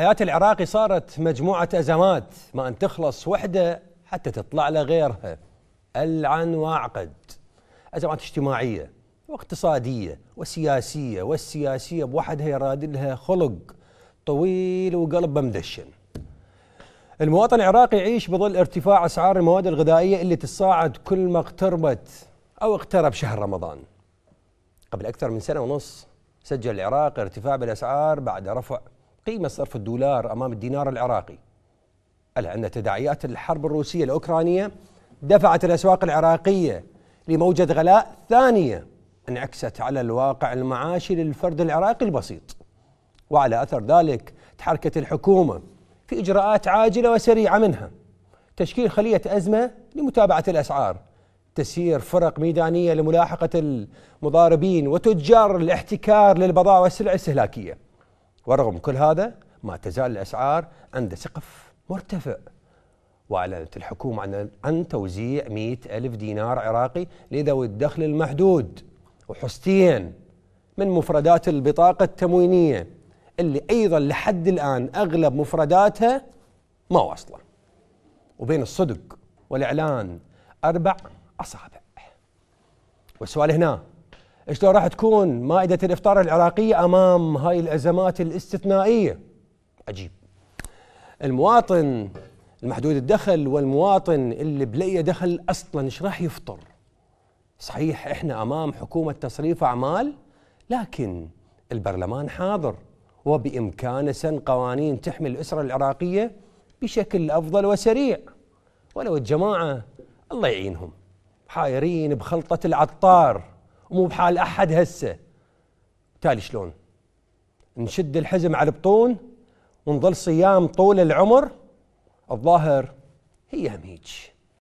حياة العراقي صارت مجموعة أزمات ما أن تخلص وحدة حتى تطلع لغيرها ألعن وأعقد أزمات اجتماعية واقتصادية وسياسية والسياسية بوحدها يراد لها خلق طويل وقلب مدشن المواطن العراقي يعيش بظل ارتفاع أسعار المواد الغذائية اللي تصاعد كل ما اقتربت أو اقترب شهر رمضان قبل أكثر من سنة ونص سجل العراق ارتفاع بالأسعار بعد رفع قيمة صرف الدولار أمام الدينار العراقي ألا أن تداعيات الحرب الروسية الأوكرانية دفعت الأسواق العراقية لموجة غلاء ثانية انعكست على الواقع المعاشي للفرد العراقي البسيط وعلى أثر ذلك تحركت الحكومة في إجراءات عاجلة وسريعة منها تشكيل خلية أزمة لمتابعة الأسعار تسيير فرق ميدانية لملاحقة المضاربين وتجار الاحتكار للبضائع والسلع الاستهلاكية ورغم كل هذا ما تزال الأسعار عند سقف مرتفع وأعلنت الحكومة عن, عن توزيع 100 ألف دينار عراقي لذوي الدخل المحدود وحصتين من مفردات البطاقة التموينية اللي أيضا لحد الآن أغلب مفرداتها ما واصلة وبين الصدق والإعلان أربع أصابع والسؤال هنا شلون راح تكون مائدة الإفطار العراقية أمام هاي الأزمات الاستثنائية عجيب المواطن المحدود الدخل والمواطن اللي بلقي دخل أصلا ايش راح يفطر صحيح إحنا أمام حكومة تصريف أعمال لكن البرلمان حاضر وبإمكانه سن قوانين تحمي الأسرة العراقية بشكل أفضل وسريع ولو الجماعة الله يعينهم حايرين بخلطة العطار مو بحال احد هسه تالي شلون نشد الحزم على البطون ونظل صيام طول العمر الظاهر هي هم هيج